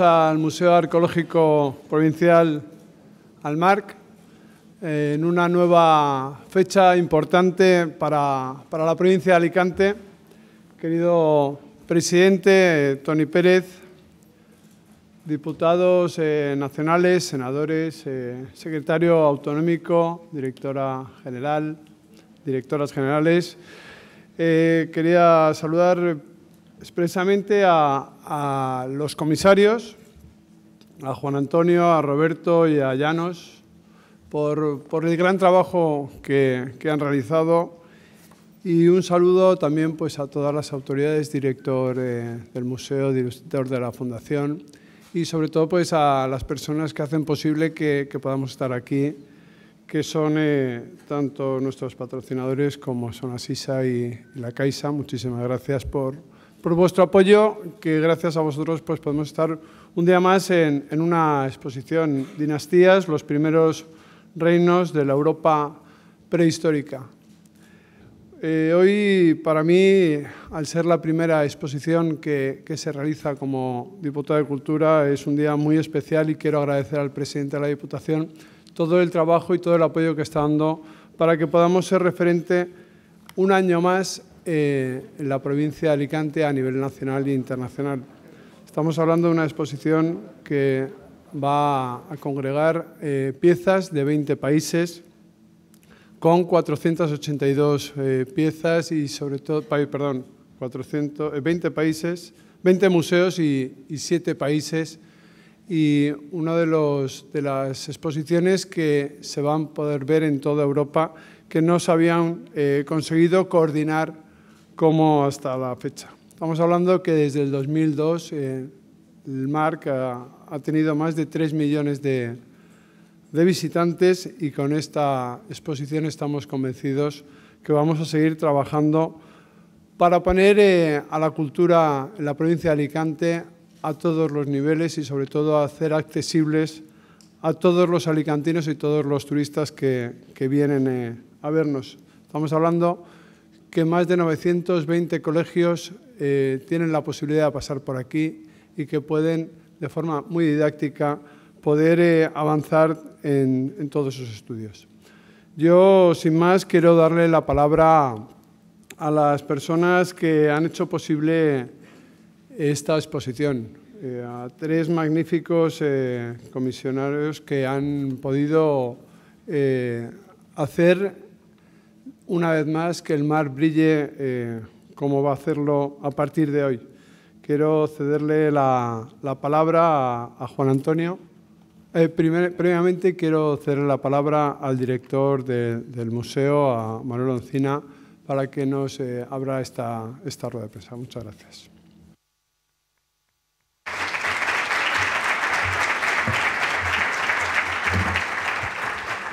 al Museo Arqueológico Provincial Almarc, en una nueva fecha importante para, para la provincia de Alicante. Querido presidente Tony Pérez, diputados eh, nacionales, senadores, eh, secretario autonómico, directora general, directoras generales, eh, quería saludar expresamente a, a los comisarios, a Juan Antonio, a Roberto y a Llanos, por, por el gran trabajo que, que, han realizado y un saludo también pues, a todas las autoridades, director eh, del museo, director de la fundación y sobre todo pues, a las personas que hacen posible que, que podamos estar aquí, que son eh, tanto nuestros patrocinadores como son Asisa y la Caixa. Muchísimas gracias por por vuestro apoyo, que gracias a vosotros pues, podemos estar un día más en, en una exposición, Dinastías, los primeros reinos de la Europa prehistórica. Eh, hoy, para mí, al ser la primera exposición que, que, se realiza como diputada de Cultura, es un día muy especial y quiero agradecer al presidente de la Diputación todo el trabajo y todo el apoyo que está dando para que podamos ser referente un año más eh, ...en la provincia de Alicante a nivel nacional e internacional. Estamos hablando de una exposición que va a congregar eh, piezas de 20 países con 482 eh, piezas y sobre todo, perdón, 400, 20 países, 20 museos y, 7 países y una de, de las exposiciones que se van a poder ver en toda Europa que no se habían conseguido coordinar como hasta la fecha. Estamos hablando que desde el 2002 eh, el MARC ha, tenido más de 3 millones de, visitantes y con esta exposición estamos convencidos que vamos a seguir trabajando para poner eh, a la cultura en la provincia de Alicante a todos los niveles y sobre todo hacer accesibles a todos los alicantinos y todos los turistas que, vienen eh, a vernos. Estamos hablando que más de 920 colegios eh, tienen la posibilidad de pasar por aquí y que pueden, de forma muy didáctica, poder eh, avanzar en, todos sus estudios. Yo, sin más, quiero darle la palabra a las personas que han hecho posible esta exposición, eh, a tres magníficos comisionarios que han podido hacer una vez más que el mar brille eh, como va a hacerlo a partir de hoy. Quiero cederle la, palabra a, Juan Antonio. Eh, previamente quiero ceder la palabra al director del museo, a Manuel Oncina, para que nos eh, abra esta, esta rueda de prensa. Muchas gracias.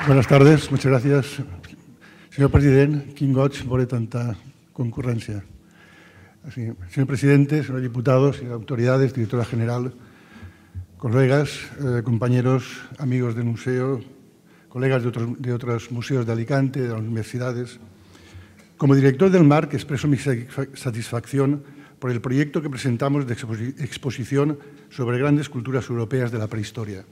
Buenas tardes, muchas gracias. Señor Presidente, King goig veure tanta concurrencia. señor presidente, señor diputados, señoras autoridades, directora general, colegas, eh, compañeros, amigos del museo, colegas de otros museos de Alicante, de las universidades. Como director del MARC expreso mi satisfacción por el proyecto que presentamos de exposición sobre grandes culturas europeas de la prehistoria.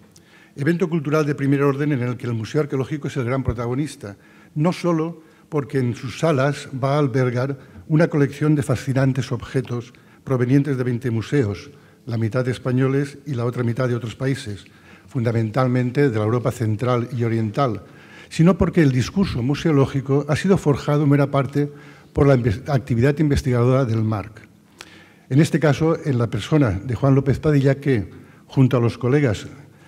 Evento cultural de primer orden en el que el Museo Arqueológico es el gran protagonista, no solo porque en sus salas va a albergar una colección de fascinantes objetos provenientes de 20 museos, la mitad de españoles y la otra mitad de otros países, fundamentalmente de la Europa central y oriental, sino porque el discurso museológico ha sido forjado en buena parte por la actividad investigadora del MARC. En este caso, en la persona de Juan López Padilla, que, junto a los colegas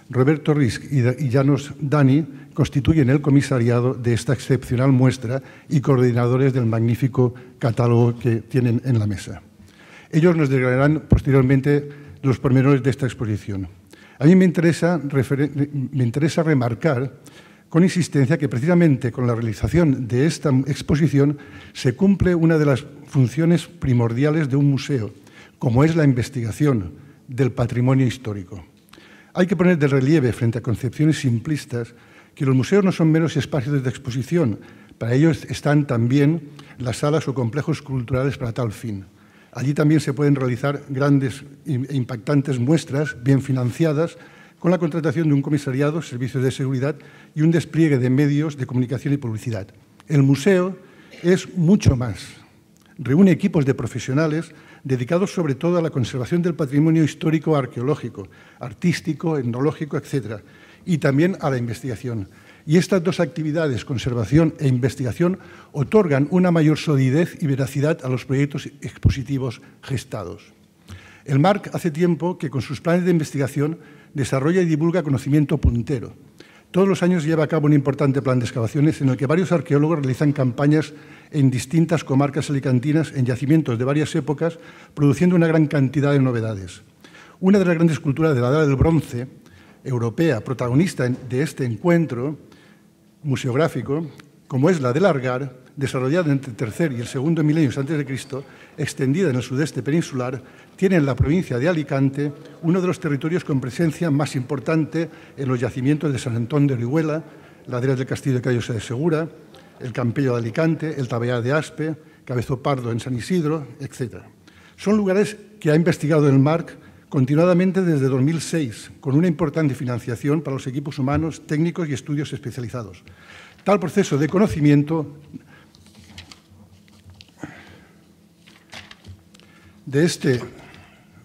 Roberto Risk y Janos Dani, constituyen el comisariado de esta excepcional muestra y coordinadores del magnífico catálogo que tienen en la mesa. Ellos nos declararán posteriormente los pormenores de esta exposición. A mí me interesa, me interesa remarcar con insistencia que precisamente con la realización de esta exposición se cumple una de las funciones primordiales de un museo, como es la investigación del patrimonio histórico. Hay que poner de relieve frente a concepciones simplistas que los museos no son menos espacios de exposición, para ellos están también las salas o complejos culturales para tal fin. Allí también se pueden realizar grandes e impactantes muestras bien financiadas con la contratación de un comisariado, servicios de seguridad y un despliegue de medios de comunicación y publicidad. El museo es mucho más. Reúne equipos de profesionales dedicados sobre todo a la conservación del patrimonio histórico, arqueológico, artístico, etnológico, etcétera y también a la investigación. Y estas dos actividades, conservación e investigación, otorgan una mayor solidez y veracidad a los proyectos expositivos gestados. El MARC hace tiempo que con sus planes de investigación desarrolla y divulga conocimiento puntero. Todos los años lleva a cabo un importante plan de excavaciones en el que varios arqueólogos realizan campañas en distintas comarcas alicantinas en yacimientos de varias épocas, produciendo una gran cantidad de novedades. Una de las grandes culturas de la edad del bronce europea protagonista de este encuentro museográfico, como es la de Largar, desarrollada entre el tercer y el segundo milenio antes de Cristo, extendida en el sudeste peninsular, tiene en la provincia de Alicante uno de los territorios con presencia más importante en los yacimientos de San Antón de Orihuela, laderas del Castillo de Cayo de Segura, el Campello de Alicante, el Tabellar de Aspe, Cabezo Pardo en San Isidro, etc. Son lugares que ha investigado el MARC continuadamente desde 2006, con una importante financiación para los equipos humanos, técnicos y estudios especializados. Tal proceso de conocimiento de este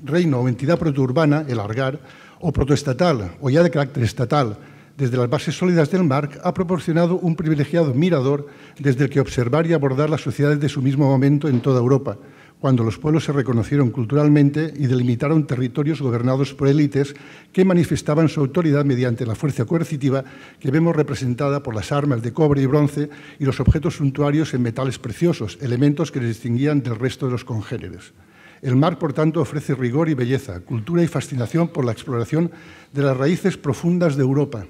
reino o entidad protourbana, el ARGAR, o protoestatal, o ya de carácter estatal, desde las bases sólidas del MARC, ha proporcionado un privilegiado mirador desde el que observar y abordar las sociedades de su mismo momento en toda Europa, cuando los pueblos se reconocieron culturalmente y delimitaron territorios gobernados por élites que manifestaban su autoridad mediante la fuerza coercitiva que vemos representada por las armas de cobre y bronce y los objetos suntuarios en metales preciosos, elementos que les distinguían del resto de los congéneres. El mar, por tanto, ofrece rigor y belleza, cultura y fascinación por la exploración de las raíces profundas de Europa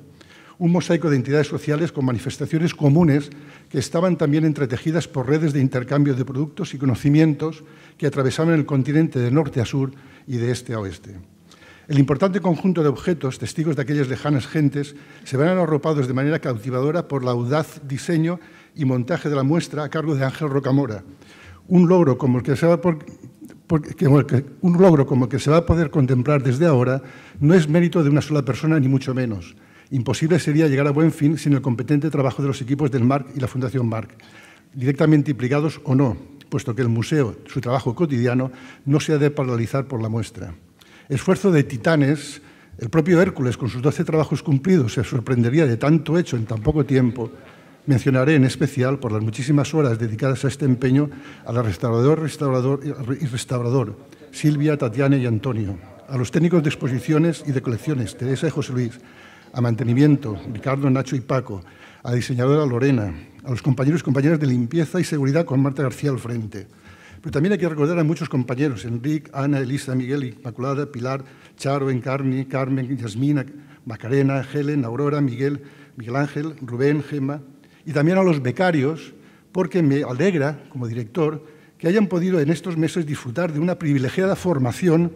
un mosaico de entidades sociales con manifestaciones comunes que estaban también entretejidas por redes de intercambio de productos y conocimientos que atravesaban el continente de norte a sur y de este a oeste. El importante conjunto de objetos, testigos de aquellas lejanas gentes, se verán arropados de manera cautivadora por la audaz diseño y montaje de la muestra a cargo de Ángel Rocamora. Un un logro como el que se va a poder contemplar desde ahora no es mérito de una sola persona, ni mucho menos. Imposible sería llegar a buen fin sin el competente trabajo de los equipos del MARC y la Fundación MARC, directamente implicados o no, puesto que el museo, su trabajo cotidiano, no se ha de paralizar por la muestra. Esfuerzo de titanes, el propio Hércules, con sus 12 trabajos cumplidos, se sorprendería de tanto hecho en tan poco tiempo. Mencionaré en especial por las muchísimas horas dedicadas a este empeño a la restauradora restaurador y restaurador, Silvia, Tatiana y Antonio, a los técnicos de exposiciones y de colecciones, Teresa y José Luis, a mantenimiento, Ricardo, Nacho y Paco, a diseñadora Lorena, a los compañeros y compañeras de limpieza y seguridad con Marta García al frente. Pero también hay que recordar a muchos compañeros, Enrique, Ana, Elisa, Miguel, Inmaculada, Pilar, Charo, Encarni, Carmen, Yasmina, Macarena, Helen, Aurora, Miguel, Miguel Ángel, Rubén, Gema, y también a los becarios, porque me alegra, como director, que hayan podido en estos meses disfrutar de una privilegiada formación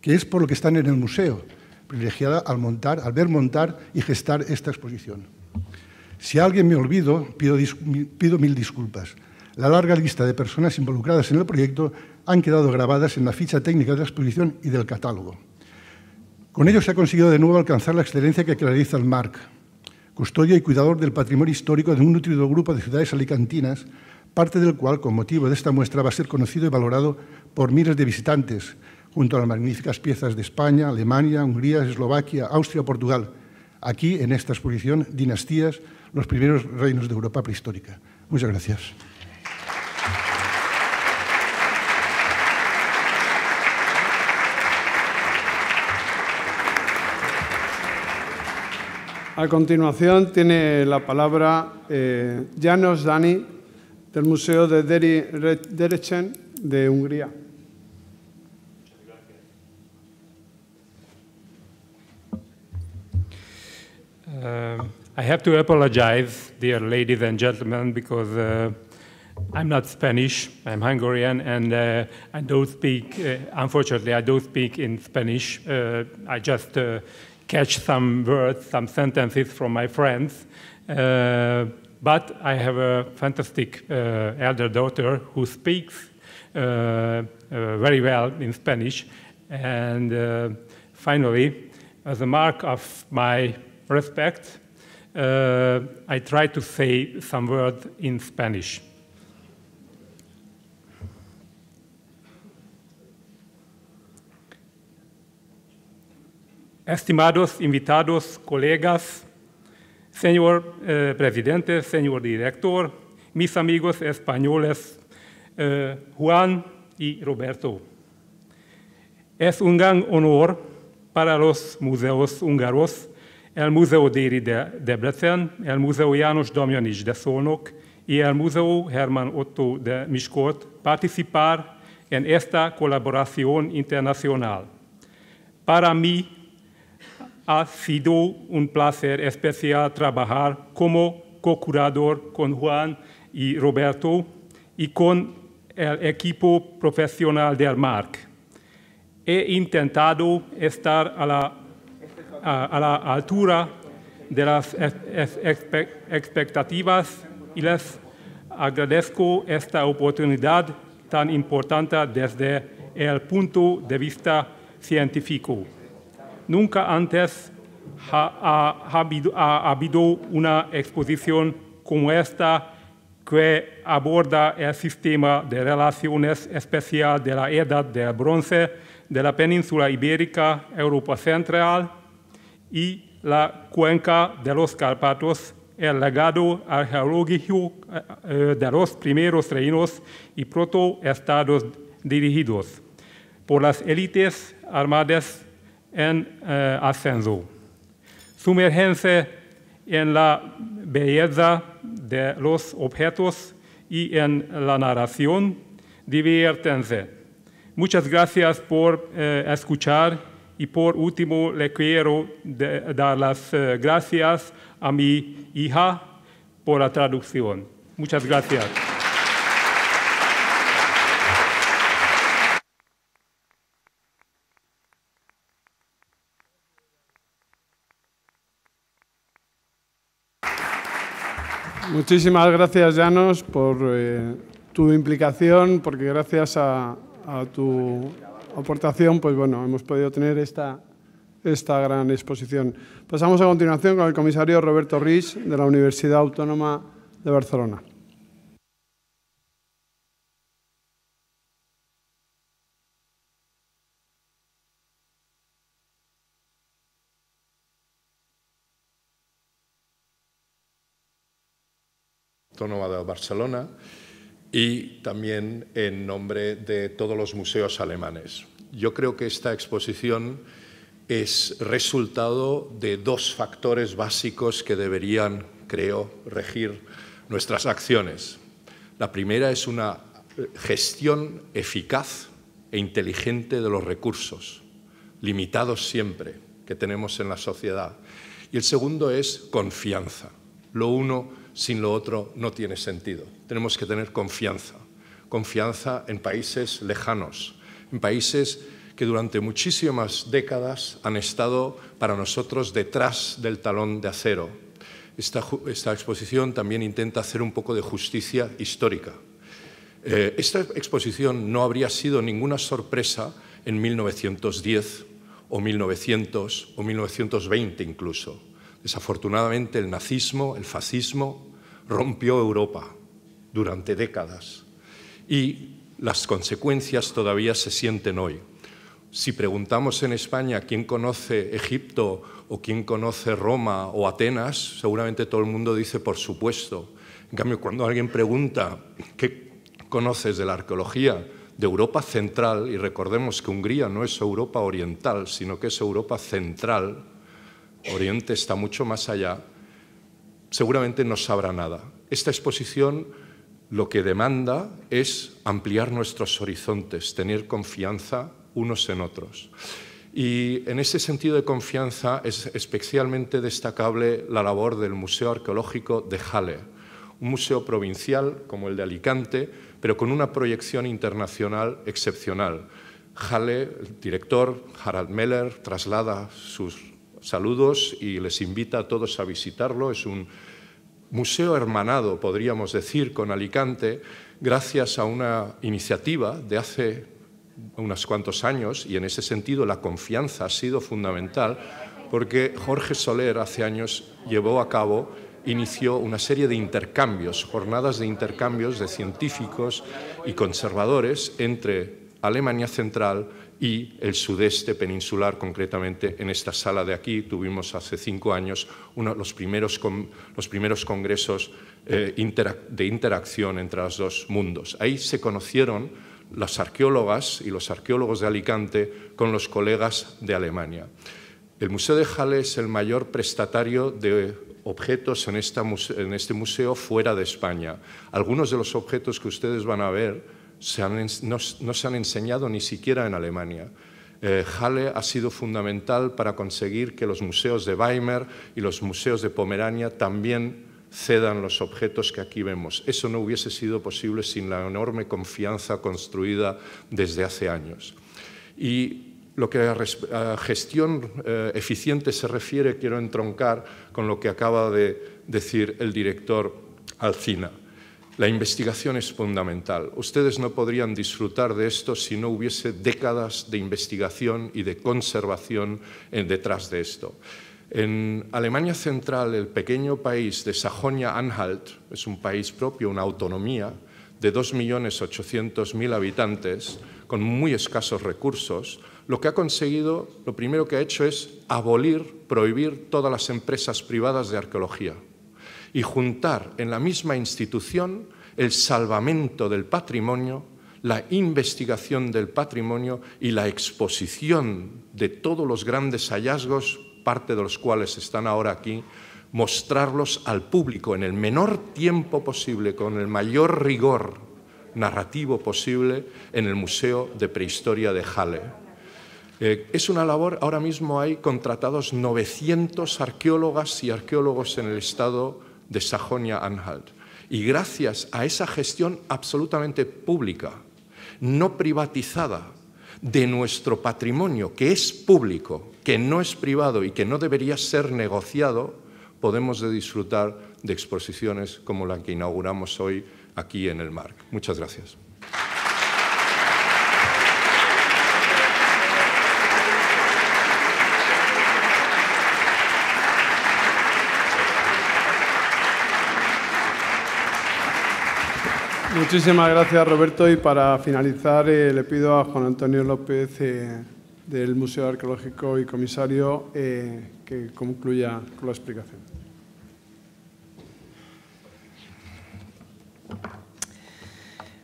que es por lo que están en el museo, privilegiada al montar, al ver montar y gestar esta exposición. Si alguien me olvido, pido, mil disculpas. La larga lista de personas involucradas en el proyecto han quedado grabadas en la ficha técnica de la exposición y del catálogo. Con ello se ha conseguido de nuevo alcanzar la excelencia que caracteriza el MARC, custodia y cuidador del patrimonio histórico de un nutrido grupo de ciudades alicantinas, parte del cual, con motivo de esta muestra, va a ser conocido y valorado por miles de visitantes, junto a las magníficas piezas de España, Alemania, Hungría, Eslovaquia, Austria, Portugal. Aquí, en esta exposición, dinastías, los primeros reinos de Europa prehistórica. Muchas gracias. A continuación tiene la palabra eh, Janos Dani del Museo de Derechen de Hungría. I have to apologize, dear ladies and gentlemen, because uh, I'm not Spanish, I'm Hungarian, and uh, I don't speak, uh, unfortunately, I don't speak in Spanish. Uh, I just uh, catch some words, some sentences from my friends. Uh, but I have a fantastic elder daughter who speaks very well in Spanish. And finally, as a mark of my respect, uh, I try to say some words in Spanish. Estimados invitados, colegas, señor eh, presidente, señor director, mis amigos españoles eh, Juan y Roberto. Es un gran honor para los museos húngaros El Museo Déri de Debrecen, El Museo János Damjanics de Szolnok y El Museo Hermann Otto de Miskolc participar en esta colaboración internacional. Para mí ha sido un placer especial trabajar como co-curador con Juan y Roberto y con el equipo profesional del MARC. He intentado estar a la a, la altura de las expectativas y les agradezco esta oportunidad tan importante desde el punto de vista científico. Nunca antes ha, habido, una exposición como esta que aborda el sistema de relaciones especial de la edad del bronce de la península ibérica, Europa Central, y la cuenca de los Carpatos, el legado arqueológico eh, eh, de los primeros reinos y protoestados dirigidos por las élites armadas en eh, ascenso. Sumergense en la belleza de los objetos y en la narración, diviértense. Muchas gracias por escuchar y por último, le quiero dar las eh, gracias a mi hija por la traducción. Muchas gracias. Muchísimas gracias, Llanos, por eh, tu implicación, porque gracias a tu aportación, pues bueno, hemos podido tener esta, gran exposición. Pasamos a continuación con el comisario Roberto Riz de la Universidad Autónoma de Barcelona. Autónoma de Barcelona y también en nombre de todos los museos alemanes. Yo creo que esta exposición es resultado de dos factores básicos que deberían, creo, regir nuestras acciones. La primera es una gestión eficaz e inteligente de los recursos, limitados siempre, que tenemos en la sociedad. Y el segundo es confianza. Lo uno sin lo otro no tiene sentido tenemos que tener confianza, confianza en países lejanos, en países que durante muchísimas décadas han estado para nosotros detrás del talón de acero. Esta, exposición también intenta hacer un poco de justicia histórica. Eh, esta exposición no habría sido ninguna sorpresa en 1910 o 1900 o 1920 incluso. Desafortunadamente el nazismo, el fascismo rompió Europa durante décadas y las consecuencias todavía se sienten hoy. Si preguntamos en España quién conoce Egipto o quién conoce Roma o Atenas, seguramente todo el mundo dice por supuesto. En cambio, cuando alguien pregunta qué conoces de la arqueología de Europa central, y recordemos que Hungría no es Europa oriental, sino que es Europa central, Oriente está mucho más allá, seguramente no sabrá nada. Esta exposición lo que demanda es ampliar nuestros horizontes, tener confianza unos en otros. Y en ese sentido de confianza es especialmente destacable la labor del Museo Arqueológico de Halle, un museo provincial como el de Alicante, pero con una proyección internacional excepcional. Halle, el director Harald Meller, traslada sus saludos y les invita a todos a visitarlo. Es un museo hermanado, podríamos decir, con Alicante, gracias a una iniciativa de hace unos cuantos años, y en ese sentido la confianza ha sido fundamental, porque Jorge Soler hace años llevó a cabo, inició una serie de intercambios, jornadas de intercambios de científicos y conservadores entre Alemania Central y el sudeste peninsular, concretamente en esta sala de aquí. Tuvimos hace cinco años los, primeros los, primeros congresos eh, de interacción entre los dos mundos. Ahí se conocieron las arqueólogas y los arqueólogos de Alicante con los colegas de Alemania. El Museo de Halle es el mayor prestatario de objetos en este museo fuera de España. Algunos de los objetos que ustedes van a ver no, se han enseñado ni siquiera en Alemania. Eh, Halle ha sido fundamental para conseguir que los museos de Weimar y los museos de Pomerania también cedan los objetos que aquí vemos. Eso no hubiese sido posible sin la enorme confianza construida desde hace años. Y lo que a gestión eh, eficiente se refiere, quiero entroncar con lo que acaba de decir el director Alcina. La investigación es fundamental. Ustedes no podrían disfrutar de esto si no hubiese décadas de investigación y de conservación eh, detrás de esto. En Alemania Central, el pequeño país de Sajonia-Anhalt, es un país propio, una autonomía de 2.800.000 habitantes, con muy escasos recursos, lo que ha conseguido, lo primero que ha hecho es abolir, prohibir todas las empresas privadas de arqueología y juntar en la misma institución el salvamento del patrimonio, la investigación del patrimonio y la exposición de todos los grandes hallazgos, parte de los cuales están ahora aquí, mostrarlos al público en el menor tiempo posible, con el mayor rigor narrativo posible en el Museo de Prehistoria de Halle. Eh, es una labor, ahora mismo hay contratados 900 arqueólogas y arqueólogos en el Estado de Sajonia-Anhalt. Y gracias a esa gestión absolutamente pública, no privatizada, de nuestro patrimonio, que es público, que no es privado y que no debería ser negociado, podemos disfrutar de exposiciones como la que inauguramos hoy aquí en el MARC. Muchas gracias. Muchísimas gracias, Roberto. Y para finalizar, eh, le pido a Juan Antonio López eh, del Museo Arqueológico y comisario eh, que concluya con la explicación.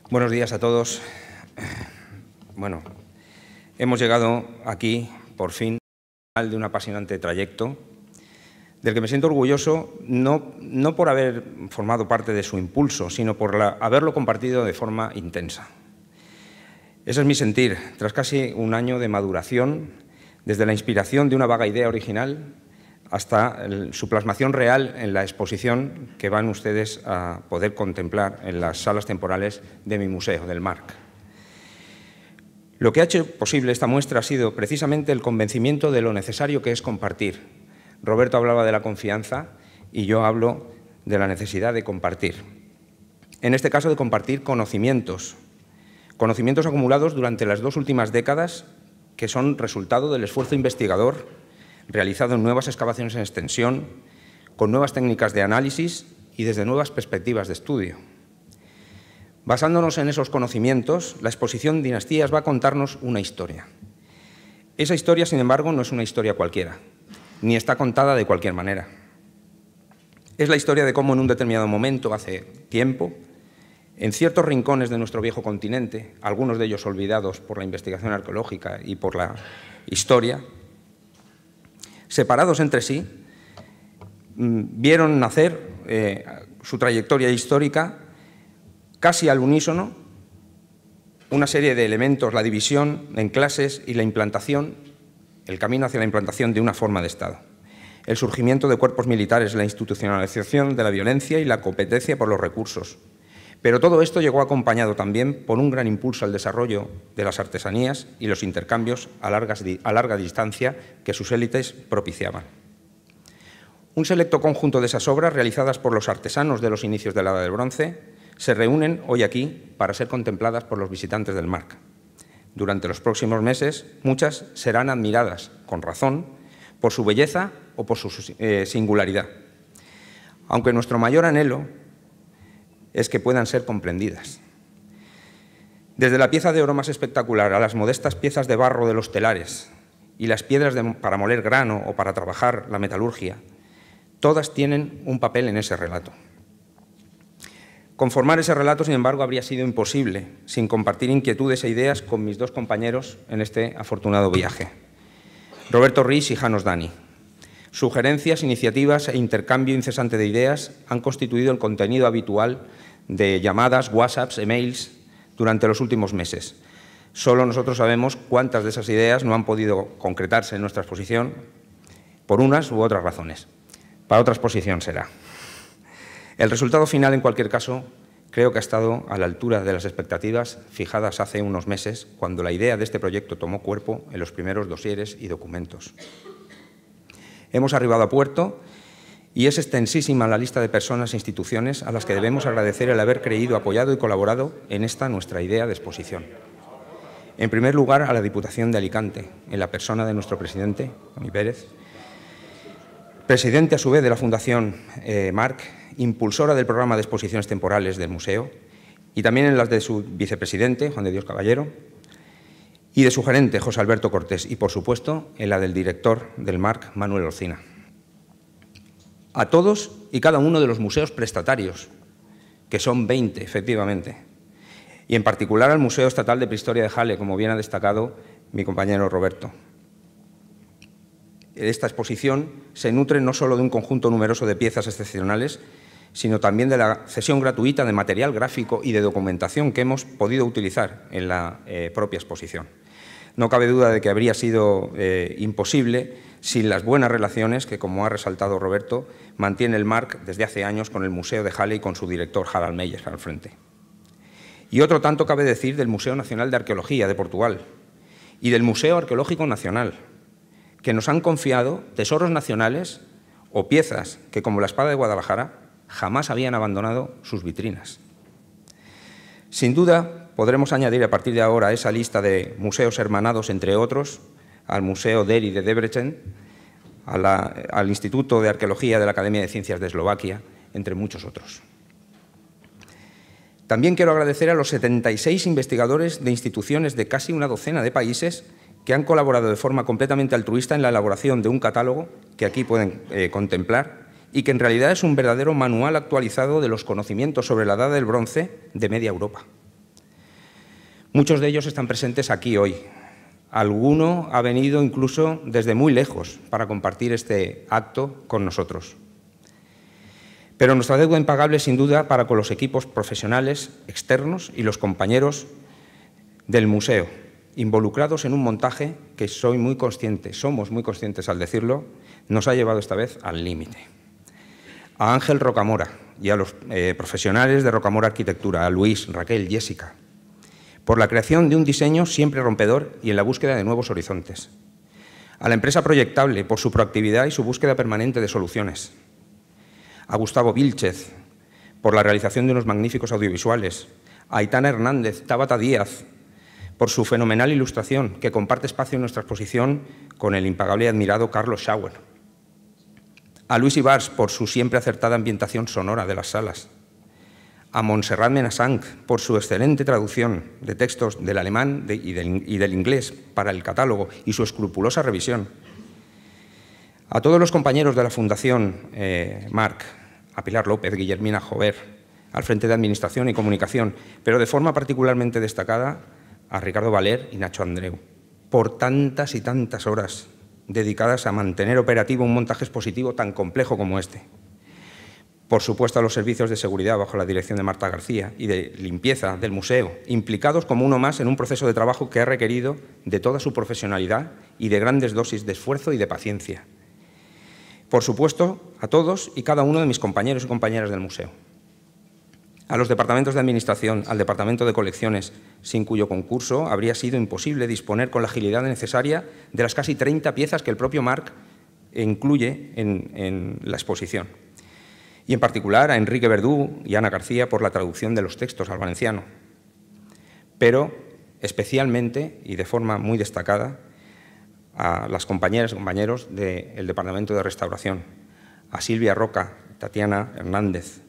Buenos días a todos. Bueno, hemos llegado aquí, por fin, al final de un apasionante trayecto del que me siento orgulloso no, por haber formado parte de su impulso, sino por haberlo compartido de forma intensa. Ese es mi sentir, tras casi un año de maduración, desde la inspiración de una vaga idea original hasta su plasmación real en la exposición que van ustedes a poder contemplar en las salas temporales de mi museo, del MARC. Lo que ha hecho posible esta muestra ha sido precisamente el convencimiento de lo necesario que es compartir Roberto hablaba de la confianza y yo hablo de la necesidad de compartir. En este caso, de compartir conocimientos. Conocimientos acumulados durante las dos últimas décadas que son resultado del esfuerzo investigador realizado en nuevas excavaciones en extensión, con nuevas técnicas de análisis y desde nuevas perspectivas de estudio. Basándonos en esos conocimientos, la exposición Dinastías va a contarnos una historia. Esa historia, sin embargo, no es una historia cualquiera, ni está contada de cualquier manera. Es la historia de cómo en un determinado momento, hace tiempo, en ciertos rincones de nuestro viejo continente, algunos de ellos olvidados por la investigación arqueológica y por la historia, separados entre sí, mm, vieron nacer eh, su trayectoria histórica casi al unísono una serie de elementos, la división en clases y la implantación el camino hacia la implantación de una forma de Estado, el surgimiento de cuerpos militares, la institucionalización de la violencia y la competencia por los recursos. Pero todo esto llegó acompañado también por un gran impulso al desarrollo de las artesanías y los intercambios a, larga distancia que sus élites propiciaban. Un selecto conjunto de esas obras realizadas por los artesanos de los inicios de la Edad del Bronce se reúnen hoy aquí para ser contempladas por los visitantes del Marca. Durante los próximos meses, muchas serán admiradas, con razón, por su belleza o por su eh, singularidad, aunque nuestro mayor anhelo es que puedan ser comprendidas. Desde la pieza de oro más espectacular a las modestas piezas de barro de los telares y las piedras para moler grano o para trabajar la metalurgia, todas tienen un papel en ese relato. Conformar ese relato, sin embargo, habría sido imposible sin compartir inquietudes e ideas con mis dos compañeros en este afortunado viaje, Roberto Riz y Janos Dani. Sugerencias, iniciativas e intercambio incesante de ideas han constituido el contenido habitual de llamadas, WhatsApps, emails durante los últimos meses. Solo nosotros sabemos cuántas de esas ideas no han podido concretarse en nuestra exposición por unas u otras razones. Para otra exposición será. El resultado final, en cualquier caso, creo que ha estado a la altura de las expectativas fijadas hace unos meses, cuando la idea de este proyecto tomó cuerpo en los primeros dosieres y documentos. Hemos arribado a puerto y es extensísima la lista de personas e instituciones a las que debemos agradecer el haber creído, apoyado y colaborado en esta nuestra idea de exposición. En primer lugar, a la Diputación de Alicante, en la persona de nuestro presidente, Tony Pérez, presidente a su vez de la Fundación eh, Marc, impulsora del programa de exposiciones temporales del museo y también en las de su vicepresidente, Juan de Dios Caballero, y de su gerente, José Alberto Cortés, y por supuesto en la del director del MARC, Manuel Orcina. A todos y cada uno de los museos prestatarios, que son 20 efectivamente, y en particular al Museo Estatal de Prehistoria de Halle, como bien ha destacado mi compañero Roberto esta exposición se nutre no solo de un conjunto numeroso de piezas excepcionales, sino también de la cesión gratuita de material gráfico y de documentación que hemos podido utilizar en la eh, propia exposición. No cabe duda de que habría sido eh, imposible sin las buenas relaciones que, como ha resaltado Roberto, mantiene el MARC desde hace años con el Museo de Halle y con su director Harald Meyer al frente. Y otro tanto cabe decir del Museo Nacional de Arqueología de Portugal y del Museo Arqueológico Nacional, que nos han confiado tesoros nacionales o piezas que, como la espada de Guadalajara, jamás habían abandonado sus vitrinas. Sin duda, podremos añadir a partir de ahora esa lista de museos hermanados, entre otros, al Museo Deri de Debrecen, al Instituto de Arqueología de la Academia de Ciencias de Eslovaquia, entre muchos otros. También quiero agradecer a los 76 investigadores de instituciones de casi una docena de países que han colaborado de forma completamente altruista en la elaboración de un catálogo que aquí pueden eh, contemplar y que en realidad es un verdadero manual actualizado de los conocimientos sobre la edad del bronce de media Europa. Muchos de ellos están presentes aquí hoy. Alguno ha venido incluso desde muy lejos para compartir este acto con nosotros. Pero nuestra deuda impagable sin duda para con los equipos profesionales externos y los compañeros del museo, involucrados en un montaje que soy muy consciente, somos muy conscientes al decirlo, nos ha llevado esta vez al límite. A Ángel Rocamora y a los eh, profesionales de Rocamora Arquitectura, a Luis, Raquel, Jessica, por la creación de un diseño siempre rompedor y en la búsqueda de nuevos horizontes. A la empresa Proyectable por su proactividad y su búsqueda permanente de soluciones. A Gustavo Vilchez por la realización de unos magníficos audiovisuales. A Aitana Hernández, Tabata Díaz por su fenomenal ilustración, que comparte espacio en nuestra exposición con el impagable y admirado Carlos Schauer. A Luis Ibars por su siempre acertada ambientación sonora de las salas. A Montserrat Menasank por su excelente traducción de textos del alemán y del inglés para el catálogo y su escrupulosa revisión. A todos los compañeros de la Fundación eh, Marc, a Pilar López, Guillermina Jover, al frente de Administración y Comunicación, pero de forma particularmente destacada a Ricardo Valer y Nacho Andreu por tantas y tantas horas dedicadas a mantener operativo un montaje expositivo tan complejo como este. Por supuesto, a los servicios de seguridad bajo la dirección de Marta García y de limpieza del museo, implicados como uno más en un proceso de trabajo que ha requerido de toda su profesionalidad y de grandes dosis de esfuerzo y de paciencia. Por supuesto, a todos y cada uno de mis compañeros y compañeras del museo a los departamentos de administración, al departamento de colecciones, sin cuyo concurso habría sido imposible disponer con la agilidad necesaria de las casi 30 piezas que el propio Marc incluye en, la exposición. Y en particular a Enrique Verdú y Ana García por la traducción de los textos al valenciano. Pero especialmente y de forma muy destacada a las compañeras y compañeros del Departamento de Restauración, a Silvia Roca, Tatiana Hernández,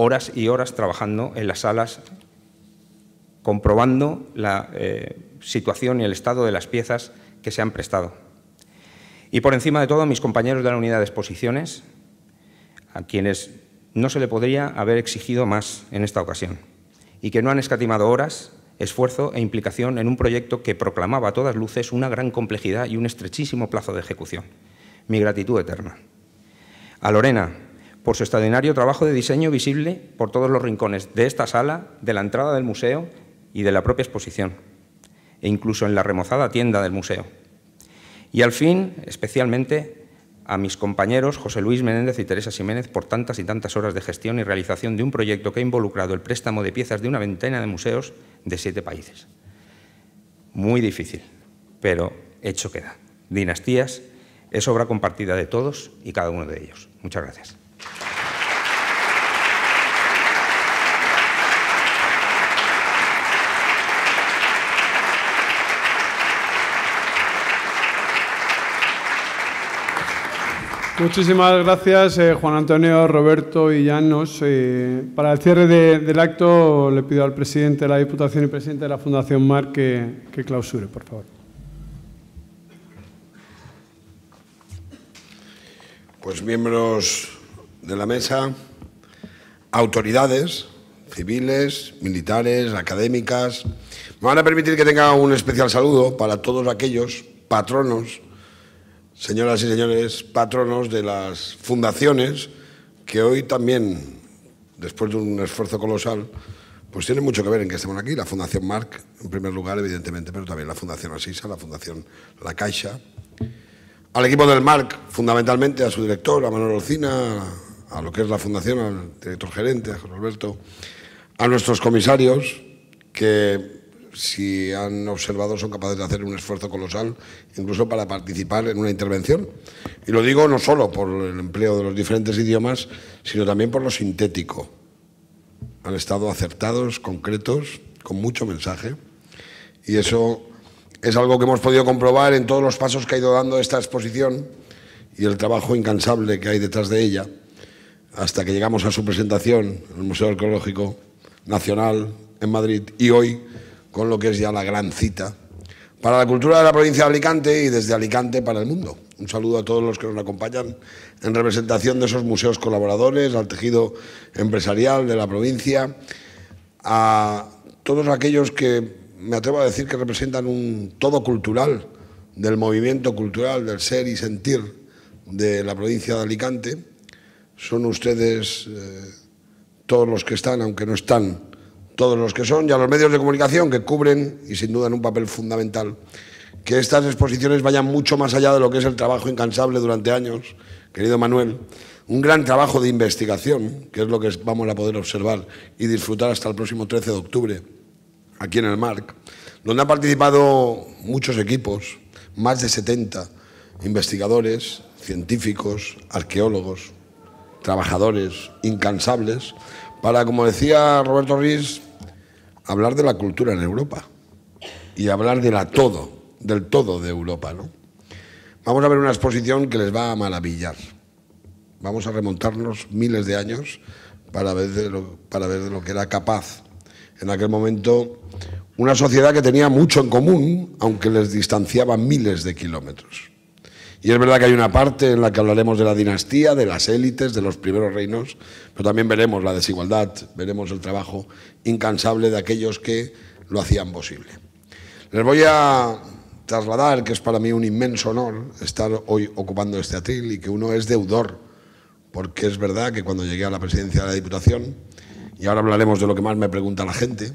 horas y horas trabajando en las salas, comprobando la eh, situación y el estado de las piezas que se han prestado. Y por encima de todo, mis compañeros de la unidad de exposiciones, a quienes no se le podría haber exigido más en esta ocasión, y que no han escatimado horas, esfuerzo e implicación en un proyecto que proclamaba a todas luces una gran complejidad y un estrechísimo plazo de ejecución. Mi gratitud eterna. A Lorena, por su extraordinario trabajo de diseño visible por todos los rincones de esta sala, de la entrada del museo y de la propia exposición, e incluso en la remozada tienda del museo. Y al fin, especialmente, a mis compañeros José Luis Menéndez y Teresa Jiménez por tantas y tantas horas de gestión y realización de un proyecto que ha involucrado el préstamo de piezas de una veintena de museos de siete países. Muy difícil, pero hecho queda. Dinastías es obra compartida de todos y cada uno de ellos. Muchas gracias. Muchísimas gracias, eh, Juan Antonio, Roberto y Llanos. Eh, para el cierre del acto, le pido al presidente de la Diputación y presidente de la Fundación MAR que, que clausure, por favor. Pues miembros de la mesa autoridades civiles, militares, académicas. Me van a permitir que tenga un especial saludo para todos aquellos patronos, señoras y señores, patronos de las fundaciones que hoy también, después de un esfuerzo colosal, pues tienen mucho que ver en que estemos aquí. La Fundación Marc, en primer lugar, evidentemente, pero también la Fundación Asisa, la Fundación La Caixa. Al equipo del Marc, fundamentalmente, a su director, a Manuel Olcina, a lo que es la fundación, al director gerente, a José Alberto, a nuestros comisarios, que si han observado son capaces de hacer un esfuerzo colosal, incluso para participar en una intervención. Y lo digo no solo por el empleo de los diferentes idiomas, sino también por lo sintético. Han estado acertados, concretos, con mucho mensaje. Y eso es algo que hemos podido comprobar en todos los pasos que ha ido dando esta exposición y el trabajo incansable que hay detrás de ella hasta que llegamos a su presentación en el Museo Arqueológico Nacional en Madrid y hoy con lo que es ya la gran cita para la cultura de la provincia de Alicante y desde Alicante para el mundo. Un saludo a todos los que nos acompañan en representación de esos museos colaboradores, al tejido empresarial de la provincia, a todos aquellos que me atrevo a decir que representan un todo cultural del movimiento cultural, del ser y sentir de la provincia de Alicante son ustedes eh, todos los que están, aunque no están todos los que son, y a los medios de comunicación que cubren, y sin duda en un papel fundamental, que estas exposiciones vayan mucho más allá de lo que es el trabajo incansable durante años, querido Manuel, un gran trabajo de investigación, que es lo que vamos a poder observar y disfrutar hasta el próximo 13 de octubre, aquí en el MARC, donde han participado muchos equipos, más de 70 investigadores, científicos, arqueólogos, trabajadores incansables, para, como decía Roberto Ruiz, hablar de la cultura en Europa y hablar de la todo, del todo de Europa. Vamos a ver una exposición que les va a maravillar. Vamos a remontarnos miles de años para ver para ver de lo que era capaz en aquel momento una sociedad que tenía mucho en común, aunque les distanciaba miles de kilómetros. Y es verdad que hay una parte en la que hablaremos de la dinastía, de las élites, de los primeros reinos, pero también veremos la desigualdad, veremos el trabajo incansable de aquellos que lo hacían posible. Les voy a trasladar que es para mí un inmenso honor estar hoy ocupando este atril y que uno es deudor, porque es verdad que cuando llegué a la presidencia de la Diputación, y ahora hablaremos de lo que más me pregunta la gente,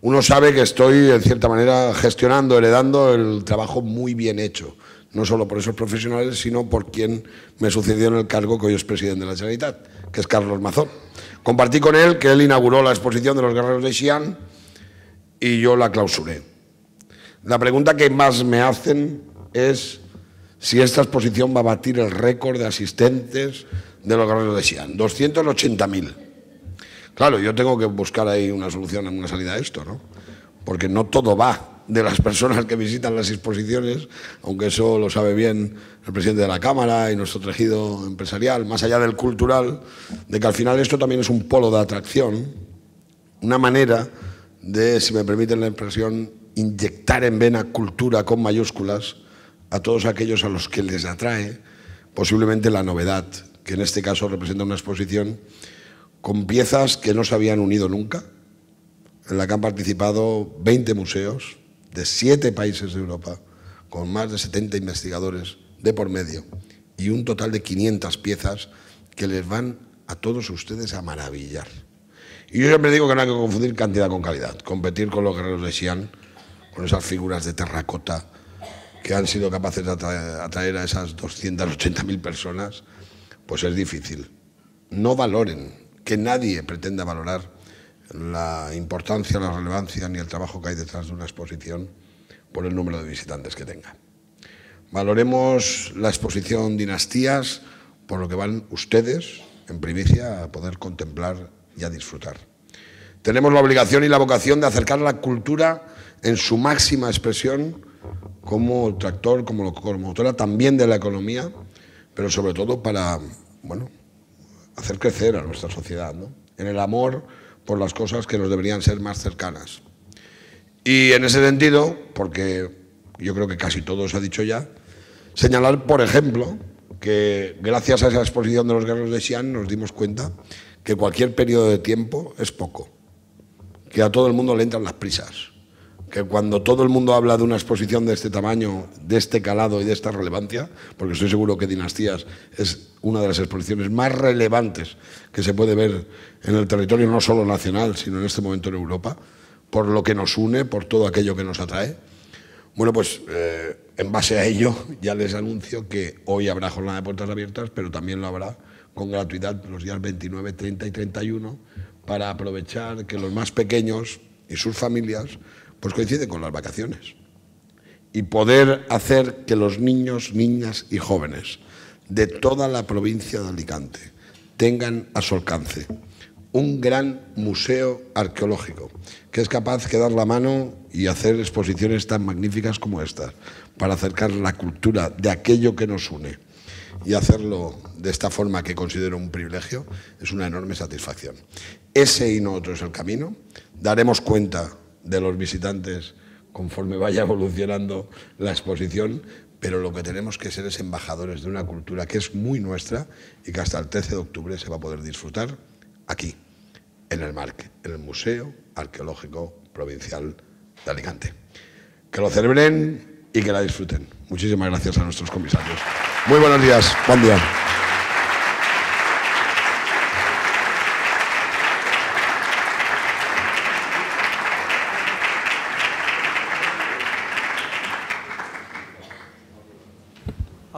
uno sabe que estoy, en cierta manera, gestionando, heredando el trabajo muy bien hecho no solo por esos profesionales, sino por quien me sucedió en el cargo que hoy es presidente de la Generalitat, que es Carlos Mazón. Compartí con él que él inauguró la exposición de los guerreros de Xi'an y yo la clausuré. La pregunta que más me hacen es si esta exposición va a batir el récord de asistentes de los guerreros de Xi'an, 280.000. Claro, yo tengo que buscar ahí una solución, una salida a esto, ¿no? Porque no todo va de las personas que visitan las exposiciones, aunque eso lo sabe bien el presidente de la Cámara y nuestro tejido empresarial, más allá del cultural, de que al final esto también es un polo de atracción, una manera de, si me permiten la expresión, inyectar en vena cultura con mayúsculas a todos aquellos a los que les atrae posiblemente la novedad, que en este caso representa una exposición con piezas que no se habían unido nunca, en la que han participado 20 museos, de siete países de Europa, con más de 70 investigadores de por medio y un total de 500 piezas que les van a todos ustedes a maravillar. Y yo siempre digo que no hay que confundir cantidad con calidad, competir con los guerreros de Xi'an, con esas figuras de terracota que han sido capaces de atraer a esas 280.000 personas, pues es difícil. No valoren, que nadie pretenda valorar la importancia, la relevancia ni el trabajo que hay detrás de una exposición por el número de visitantes que tenga. Valoremos la exposición Dinastías por lo que van ustedes, en primicia, a poder contemplar y a disfrutar. Tenemos la obligación y la vocación de acercar la cultura en su máxima expresión como tractor, como locomotora también de la economía, pero sobre todo para, bueno, hacer crecer a nuestra sociedad, En el amor por las cosas que nos deberían ser más cercanas. Y en ese sentido, porque yo creo que casi todo se ha dicho ya, señalar, por ejemplo, que gracias a esa exposición de los guerreros de Xi'an nos dimos cuenta que cualquier periodo de tiempo es poco, que a todo el mundo le entran las prisas que cuando todo el mundo habla de una exposición de este tamaño, de este calado y de esta relevancia, porque estoy seguro que Dinastías es una de las exposiciones más relevantes que se puede ver en el territorio no solo nacional, sino en este momento en Europa, por lo que nos une, por todo aquello que nos atrae. Bueno, pues eh, en base a ello ya les anuncio que hoy habrá jornada de puertas abiertas, pero también lo habrá con gratuidad los días 29, 30 y 31 para aprovechar que los más pequeños y sus familias pues coincide con las vacaciones. Y poder hacer que los niños, niñas y jóvenes de toda la provincia de Alicante tengan a su alcance un gran museo arqueológico que es capaz de dar la mano y hacer exposiciones tan magníficas como estas para acercar la cultura de aquello que nos une y hacerlo de esta forma que considero un privilegio es una enorme satisfacción. Ese y no otro es el camino. Daremos cuenta de los visitantes conforme vaya evolucionando la exposición, pero lo que tenemos que ser es embajadores de una cultura que es muy nuestra y que hasta el 13 de octubre se va a poder disfrutar aquí, en el Marc, en el Museo Arqueológico Provincial de Alicante. Que lo celebren y que la disfruten. Muchísimas gracias a nuestros comisarios. Muy buenos días, buen día.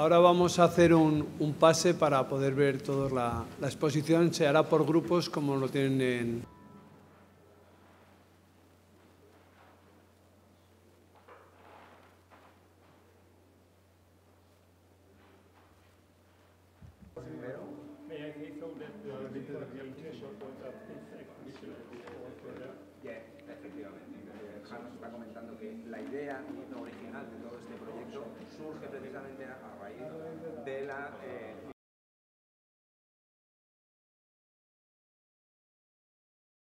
Ahora vamos a hacer un, pase para poder ver toda la, la exposición. Se hará por grupos como lo tienen en,